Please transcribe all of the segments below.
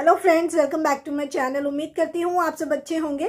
hello friends welcome back to my channel उम्मीद करती हूँ आप सब अच्छे होंगे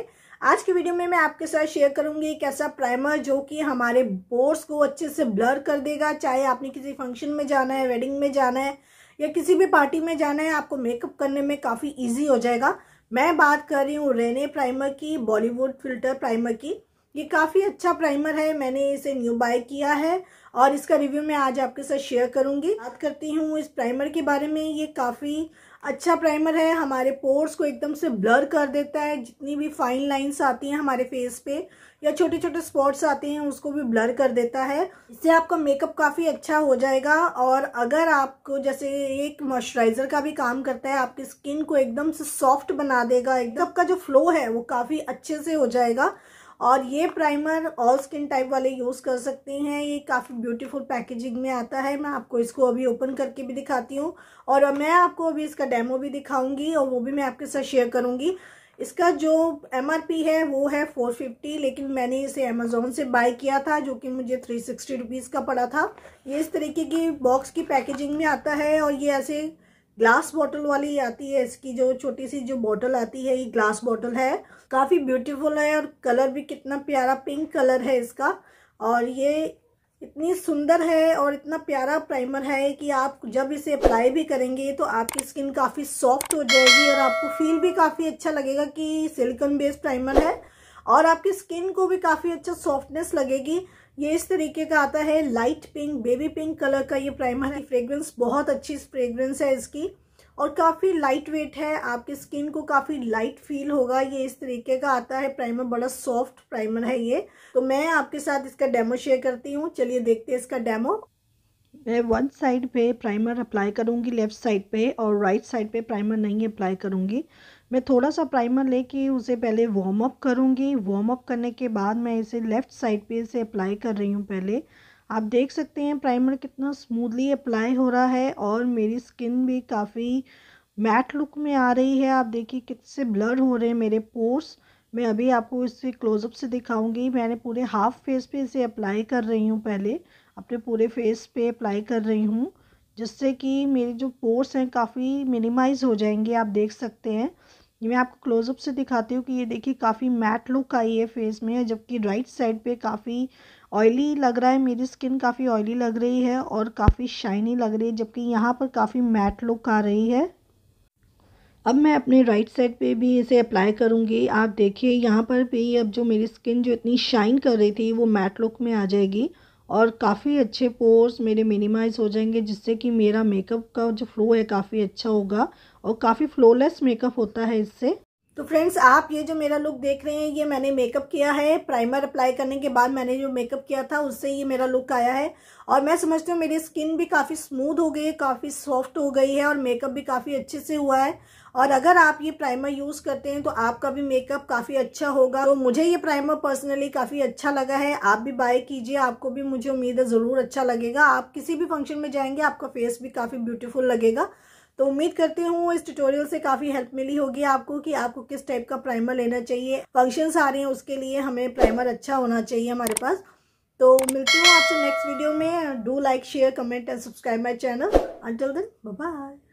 आज की वीडियो में मैं आपके साथ शेयर करूंगी एक ऐसा प्राइमर जो कि हमारे बोर्ड्स को अच्छे से ब्लर कर देगा चाहे आपने किसी फंक्शन में जाना है वेडिंग में जाना है या किसी भी पार्टी में जाना है आपको मेकअप करने में काफ़ी ईजी हो जाएगा मैं बात कर रही हूँ रेने प्राइमर की बॉलीवुड फिल्टर प्राइमर की ये काफ़ी अच्छा प्राइमर है मैंने इसे न्यू बाय किया है और इसका रिव्यू मैं आज आपके साथ शेयर करूंगी बात करती हूँ इस प्राइमर के बारे में ये काफ़ी अच्छा प्राइमर है हमारे पोर्स को एकदम से ब्लर कर देता है जितनी भी फाइन लाइंस आती हैं हमारे फेस पे या छोटे छोटे स्पॉट्स आते हैं उसको भी ब्लर कर देता है इससे आपका मेकअप काफ़ी अच्छा हो जाएगा और अगर आपको जैसे एक मॉइस्चराइज़र का भी काम करता है आपकी स्किन को एकदम से सॉफ्ट बना देगा एकदम का जो फ्लो है वो काफ़ी अच्छे से हो जाएगा और ये प्राइमर ऑल स्किन टाइप वाले यूज़ कर सकते हैं ये काफ़ी ब्यूटीफुल पैकेजिंग में आता है मैं आपको इसको अभी ओपन करके भी दिखाती हूँ और मैं आपको अभी इसका डेमो भी दिखाऊंगी और वो भी मैं आपके साथ शेयर करूँगी इसका जो एम है वो है फोर फिफ्टी लेकिन मैंने इसे अमेज़ोन से बाय किया था जो कि मुझे थ्री सिक्सटी रुपीज़ का पड़ा था ये इस तरीके की बॉक्स की पैकेजिंग में आता है और ये ऐसे ग्लास बॉटल वाली आती है इसकी जो छोटी सी जो बॉटल आती है ये ग्लास बॉटल है काफ़ी ब्यूटीफुल है और कलर भी कितना प्यारा पिंक कलर है इसका और ये इतनी सुंदर है और इतना प्यारा प्राइमर है कि आप जब इसे अप्लाई भी करेंगे तो आपकी स्किन काफ़ी सॉफ्ट हो जाएगी और आपको फील भी काफ़ी अच्छा लगेगा कि सिलिकॉन बेस्ड प्राइमर है और आपकी स्किन को भी काफ़ी अच्छा सॉफ्टनेस लगेगी ये इस तरीके का आता है light pink baby pink colour का ये प्राइमर है फ्रेग्रेंस बहुत अच्छी फ्रेग्रेंस है इसकी और काफ़ी लाइट वेट है आपकी स्किन को काफ़ी लाइट फील होगा ये इस तरीके का आता है प्राइमर बड़ा सॉफ्ट प्राइमर है ये तो मैं आपके साथ इसका डेमो शेयर करती हूँ चलिए देखते हैं इसका डेमो मैं वन साइड पे प्राइमर अप्लाई करूँगी लेफ़्ट साइड पे और राइट साइड पे प्राइमर नहीं अप्लाई करूँगी मैं थोड़ा सा प्राइमर लेके उसे पहले वार्म अप करूँगी वार्म अप करने के बाद मैं इसे लेफ़्ट साइड पे इसे अप्लाई कर रही हूँ पहले आप देख सकते हैं प्राइमर कितना स्मूदली अप्लाई हो रहा है और मेरी स्किन भी काफ़ी मैट लुक में आ रही है आप देखिए कितने ब्लर हो रहे हैं मेरे पोर्स मैं अभी आपको इसे क्लोजअप से दिखाऊंगी मैंने पूरे हाफ फेस पे इसे अप्लाई कर रही हूँ पहले अपने पूरे फेस पे अप्लाई कर रही हूँ जिससे कि मेरी जो पोर्स हैं काफ़ी मिनिमाइज़ हो जाएंगे आप देख सकते हैं ये मैं आपको क्लोजअप से दिखाती हूँ कि ये देखिए काफ़ी मैट लुक आई है फेस में जबकि राइट साइड पे काफ़ी ऑयली लग रहा है मेरी स्किन काफ़ी ऑयली लग रही है और काफ़ी शाइनी लग रही है जबकि यहाँ पर काफ़ी मैट लुक आ रही है अब मैं अपने राइट साइड पे भी इसे अप्लाई करूँगी आप देखिए यहाँ पर भी अब जो मेरी स्किन जो इतनी शाइन कर रही थी वो मैट लुक में आ जाएगी और काफ़ी अच्छे पोर्स मेरे मिनिमाइज हो जाएंगे जिससे कि मेरा मेकअप का जो फ्लो है काफ़ी अच्छा होगा और काफ़ी फ्लॉलेस मेकअप होता है इससे तो फ्रेंड्स आप ये जो मेरा लुक देख रहे हैं ये मैंने मेकअप किया है प्राइमर अप्लाई करने के बाद मैंने जो मेकअप किया था उससे ये मेरा लुक आया है और मैं समझती हूँ मेरी स्किन भी काफ़ी स्मूथ हो गई है काफ़ी सॉफ्ट हो गई है और मेकअप भी काफ़ी अच्छे से हुआ है और अगर आप ये प्राइमर यूज़ करते हैं तो आपका भी मेकअप काफ़ी अच्छा होगा तो मुझे ये प्राइमर पर्सनली काफ़ी अच्छा लगा है आप भी बाय कीजिए आपको भी मुझे उम्मीद है ज़रूर अच्छा लगेगा आप किसी भी फंक्शन में जाएंगे आपका फेस भी काफ़ी ब्यूटीफुल लगेगा तो उम्मीद करती हूँ इस ट्यूटोरियल से काफ़ी हेल्प मिली होगी आपको कि आपको किस टाइप का प्राइमर लेना चाहिए फंक्शंस आ रहे हैं उसके लिए हमें प्राइमर अच्छा होना चाहिए हमारे पास तो मिलते हैं आपसे नेक्स्ट वीडियो में do like share comment and subscribe my channel until then bye